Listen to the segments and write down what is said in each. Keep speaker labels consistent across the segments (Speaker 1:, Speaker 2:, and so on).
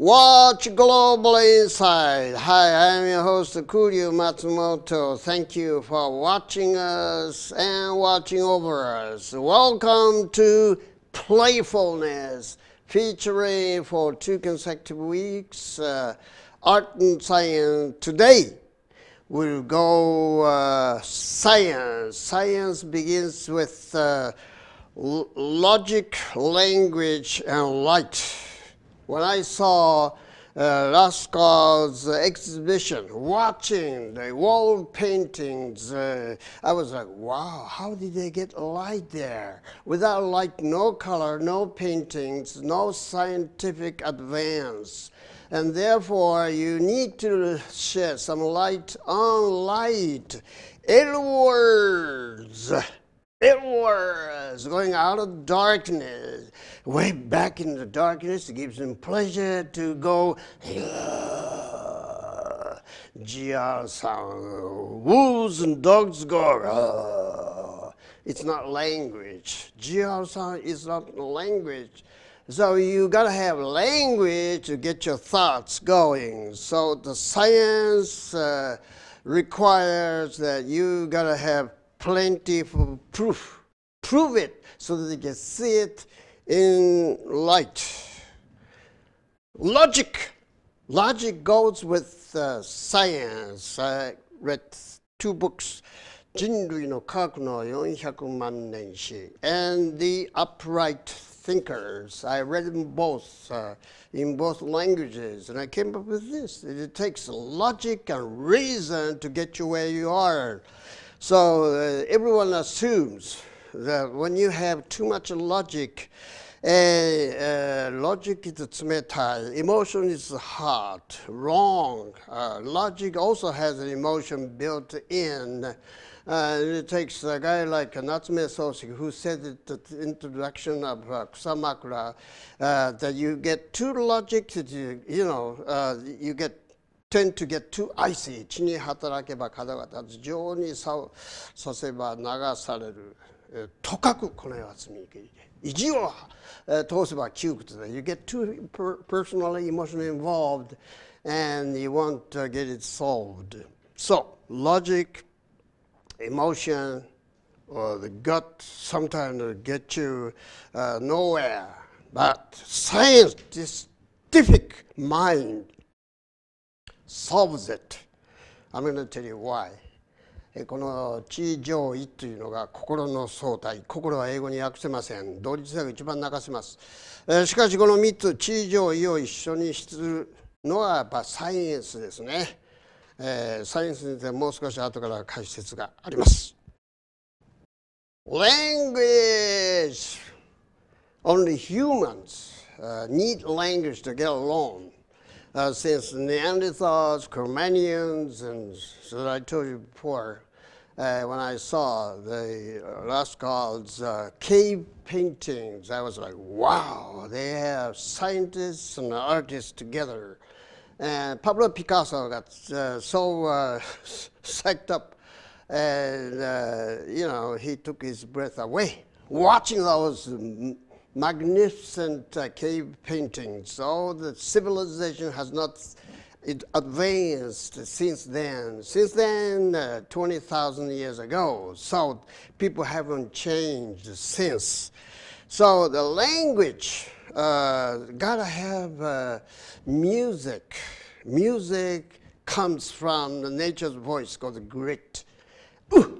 Speaker 1: Watch Globally Inside. Hi, I'm your host Kuryu Matsumoto. Thank you for watching us and watching over us. Welcome to Playfulness, featuring for two consecutive weeks uh, Art and Science. Today we'll go uh, science. Science begins with uh, logic, language, and light when I saw uh, exhibition, watching the wall paintings. Uh, I was like, wow, how did they get light there? Without light, no color, no paintings, no scientific advance. And therefore, you need to shed some light on light. It Edwards! Going out of darkness way back in the darkness. It gives him pleasure to go. Wolves and dogs go. It's not language. Jiao is not language. So you gotta have language to get your thoughts going. So the science uh, requires that you gotta have plenty of proof. Prove it so that they can see it in light. Logic. Logic goes with uh, science. I read two books, Jinrui no Kaku no and The Upright Thinkers. I read them both uh, in both languages, and I came up with this. It takes logic and reason to get you where you are. So uh, everyone assumes that when you have too much logic, logic is meta, emotion is heart, wrong. Uh, logic also has an emotion built in. Uh, it takes a guy like Natsume Sosuke who said it at the introduction of uh, Kusamakura uh, that you get too logic, you, you know, uh, you get tend to get too icy. 血に働けば肩が立つ。情にさを注せば流される。とかくこの世は罪受け入れ意地を通せば窮屈だ You get too personally emotionally involved and you won't get it solved So logic, emotion or the gut sometimes get you uh, nowhere but scientific mind solves it I'm going to tell you why この地上位というのが心の総体心は英語に訳せません同率性が一番泣かせますしかしこの3つ地上位を一緒にするのはやっぱサイエンスですね、えサイエンスについてもう少し後から解説があります Language Only humans、need language to get along uh, since Neanderthals, Cro-Magnons, and so I told you before, uh, when I saw the Lascaux uh, cave paintings, I was like, wow, they have scientists and artists together. And Pablo Picasso got uh, so uh, psyched up, and uh, you know, he took his breath away watching those magnificent uh, cave paintings. All the civilization has not it advanced since then. Since then, uh, 20,000 years ago. So people haven't changed since. So the language, uh, gotta have uh, music. Music comes from the nature's voice called the grit. Ooh,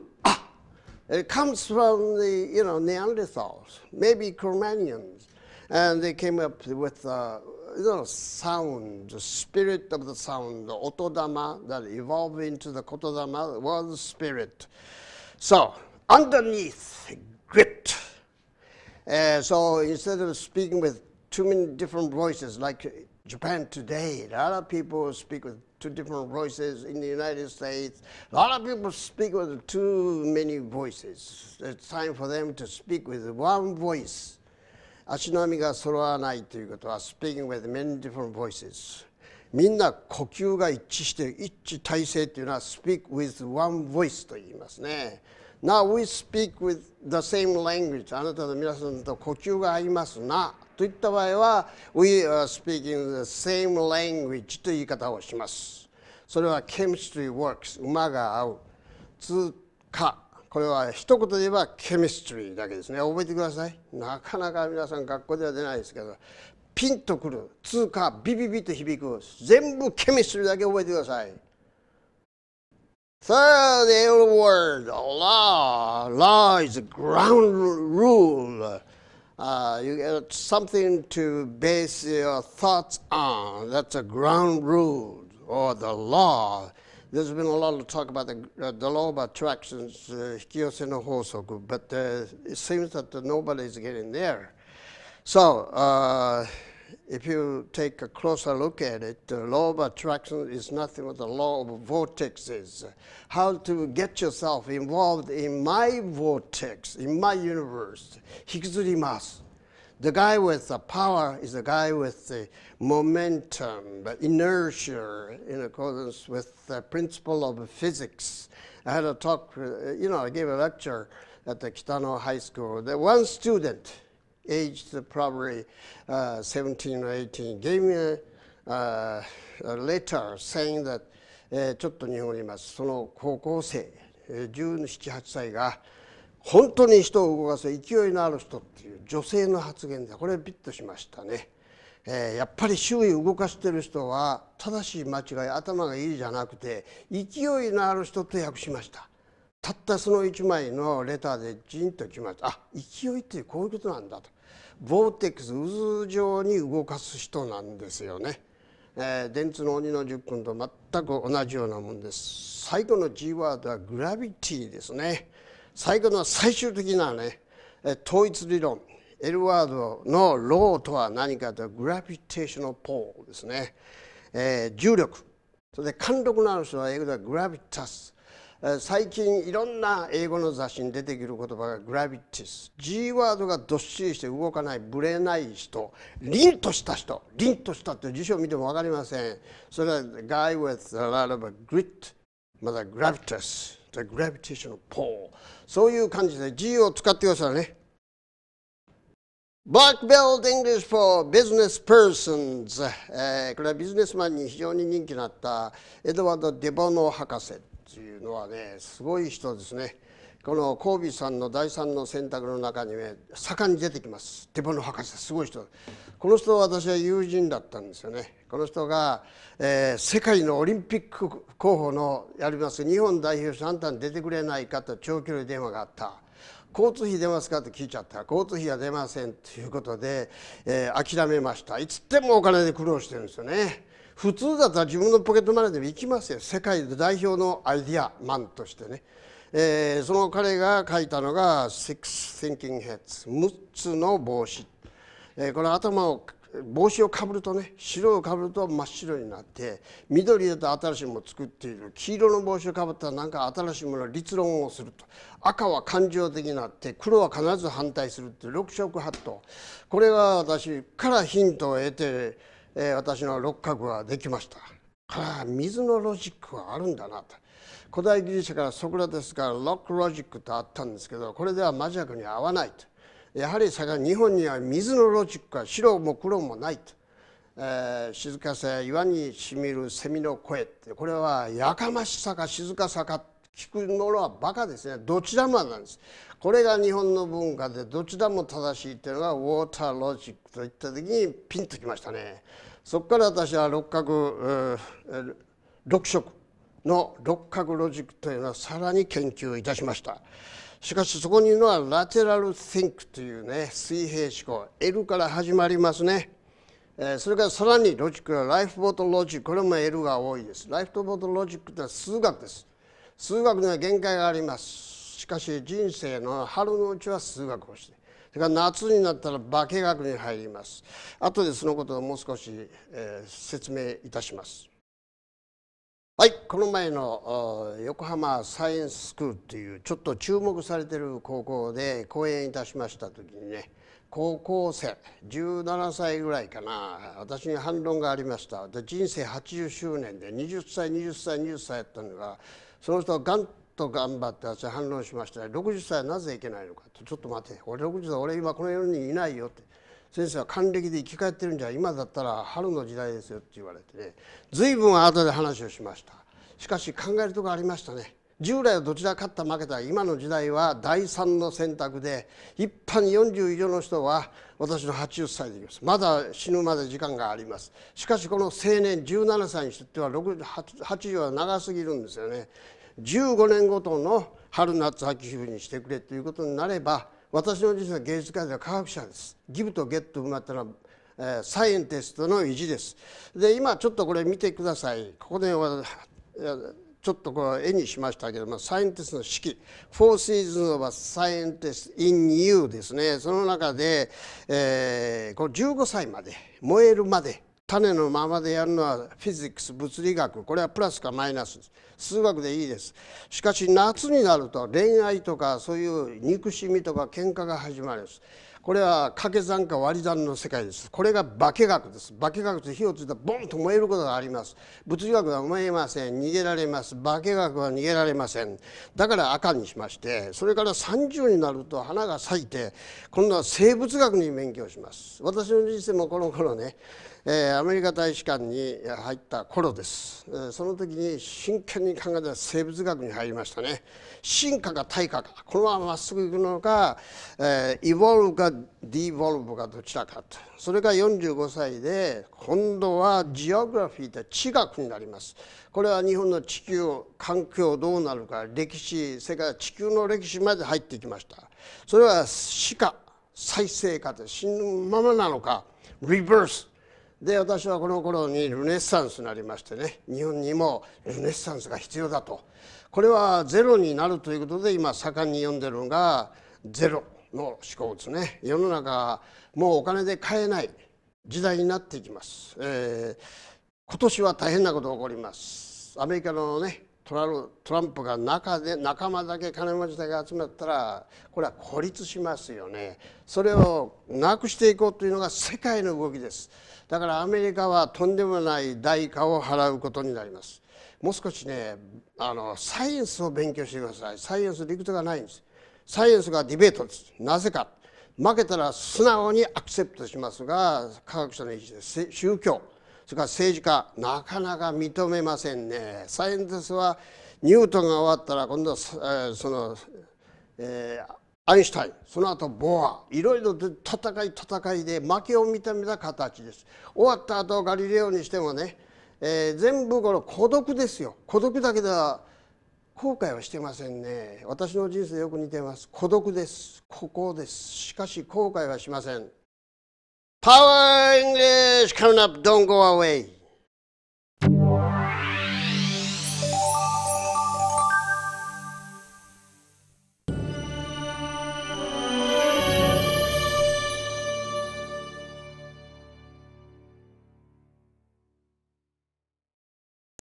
Speaker 1: it comes from the you know Neanderthals, maybe Cro-Magnons, and they came up with uh, you know sound, the spirit of the sound, the otodama that evolved into the kotodama was spirit. So underneath grit. Uh, so instead of speaking with too many different voices, like Japan today. A lot of people speak with two different voices in the United States. A lot of people speak with too many voices. It's time for them to speak with one voice. 足並みが揃わないということは speaking with many different voices. みんな呼吸が一致して一致体制というのは speak with one voice と言いますね。Now we speak with the same language. あなたの皆さんと呼吸が合いますな。といった場合は We are speaking the same language という言い方をしますそれは chemistry works 馬が合う通過これは一言で言えば chemistry だけですね覚えてくださいなかなか皆さん学校では出ないですけどピンとくる通過ビビビと響く全部 chemistry だけ覚えてください Third L word, law. Law is ground rule. Uh, you get something to base your thoughts on. That's a ground rule or the law. There's been a lot of talk about the, uh, the law of attraction, uh, but uh, it seems that nobody's getting there. So, uh, if you take a closer look at it, the law of attraction is nothing but the law of vortexes. How to get yourself involved in my vortex, in my universe. Hikuzurimasu. The guy with the power is the guy with the momentum, the inertia, in accordance with the principle of physics. I had a talk, uh, you know, I gave a lecture at the Kitano High School. The one student, aged probably uh, 17 or 18, gave me a, uh, a letter saying that、えー、ちょっと日本にいますその高校生、えー、17、8歳が本当に人を動かす勢いのある人っていう女性の発言でこれビッとしましたね。えー、やっぱり周囲を動かしている人は正しい間違い頭がいいじゃなくて勢いのある人と訳しましたたったその1枚のレターでジンときましたあ勢いってこういうことなんだとボーテックス渦状に動かす人なんですよね。えー、電通の鬼の10分と全く同じようなもんです最後の G ワードはグラビティですね最後の最終的なねえ統一理論 L ワードのローとは何かというとグラビテーションのポーですね、えー、重力それで貫禄のある人は英語ではグラビタス最近いろんな英語の雑誌に出てくる言葉がグラビティス G ワードがどっしりして動かないぶれない人凛とした人凛としたって辞書を見ても分かりませんそれは Guy with a lot of grit まだ gravitas the gravitational pull そういう感じで G を使ってくださいね Black Belt English for Business Persons、えー、これはビジネスマンに非常に人気のあったエドワード・デボノ博士っていうのはねすごい人ですねこのコービーさんの第3の選択の中にね盛んに出てきます手羽の博士すごい人この人は私は友人だったんですよねこの人が、えー、世界のオリンピック候補のやります日本代表者あんたに出てくれないかと長距離電話があった交通費出ますかと聞いちゃった交通費は出ませんということで、えー、諦めましたいつでもお金で苦労してるんですよね普通だったら自分のポケットマネーでも行きますよ世界代表のアイディアマンとしてね、えー、その彼が書いたのが「Six Thinking Heads」6つの帽子、えー、この頭を帽子をかぶるとね白をかぶると真っ白になって緑だと新しいものを作っている黄色の帽子をかぶったら何か新しいもの立論をすると赤は感情的になって黒は必ず反対するっていう6色ハットこれは私からヒントを得てえー、私の六角はできましたから水のロジックはあるんだなと古代ギリシャからソクラテスからロックロジックとあったんですけどこれでは魔弱に合わないとやはり日本には水のロジックは白も黒もないと、えー、静かさや岩にしみる蝉の声ってこれはやかましさか静かさか聞くものはバカですねどちらもなんですこれが日本の文化でどちらも正しいというのがウォーターロジックといった時にピンときましたね。そこから私は六角六色の六角ロジックというのはさらに研究いたしました。しかしそこにいるのはラテラル・シンクというね水平思考 L から始まりますね。それからさらにロジックはライフボートロジックこれも L が多いです。ライフボートロジックというのは数学です。数学には限界があります。しかし人生の春のうちは数学をしてれから夏になったら化学に入ります後でそのことをもう少し、えー、説明いたしますはいこの前の横浜サイエンススクールというちょっと注目されてる高校で講演いたしました時にね高校生17歳ぐらいかな私に反論がありましたで人生80周年で20歳20歳20歳やったのがその人はがんと頑張って私は反論しました60歳なぜいけないのかとちょっと待て俺60歳俺今この世にいないよって先生は還暦で生き返ってるんじゃ今だったら春の時代ですよって言われてね随分後で話をしましたしかし考えるとこありましたね従来はどちら勝った負けた今の時代は第3の選択で一般40以上の人は私の80歳でいきますまだ死ぬまで時間がありますしかしこの青年17歳にしては80は長すぎるんですよね15年ごとの春夏秋冬にしてくれということになれば私の人生は芸術界では科学者ですギブとゲット埋まったら、えサイエンティストの意地ですで今ちょっとこれ見てくださいここでちょっとこれ絵にしましたけどもサイエンティストの式「Seasons of a Scientist in You」ですねその中で、えー、こ15歳まで燃えるまで種のままでやるのはフィジックス物理学これはプラスかマイナスです数学でいいですしかし夏になると恋愛とかそういう憎しみとか喧嘩が始まりますこれは掛け算か割り算の世界ですこれが化学です化学て火をついたらボンと燃えることがあります物理学は燃えません逃げられます化学は逃げられませんだから赤にしましてそれから30になると花が咲いて今度は生物学に勉強します私の人生もこの頃ねえアメリカ大使館に入った頃です、その時に真剣に考えた生物学に入りましたね進化か退化かこのまままっすぐ行くのか、えイボルかディー・ボルブがどちらかとそれが45歳で今度はジオグラフィーで地学になりますこれは日本の地球環境どうなるか歴史世界地球の歴史まで入ってきましたそれは死か再生かで死ぬままなのかリバースで私はこの頃にルネッサンスになりましてね日本にもルネッサンスが必要だとこれはゼロになるということで今盛んに読んでるのがゼロの思考ですね世の中もうお金で買えない時代になっていきます、えー、今年は大変なことが起こりますアメリカのねトランプが中で仲間だけ金持ちだけ集まったらこれは孤立しますよねそれをなくしていこうというのが世界の動きですだからアメリカはとんでもない代価を払うことになりますもう少しねあのサイエンスを勉強してくださいサイエンス理屈がないんですサイエンスがディベートです。なぜか。負けたら素直にアクセプトしますが、科学者の意思で宗教、それから政治家、なかなか認めませんね。サイエンティスはニュートンが終わったら今度は、えその、えー、アインシュタインその後ボアいろいろ戦い戦いで負けを認めた形です終わった後ガリレオにしてもね、えー、全部この孤独ですよ孤独だけでは後悔はしてませんね私の人生よく似てます孤独です孤高ですしかし後悔はしませんパワーイングリッシュ coming up don't go away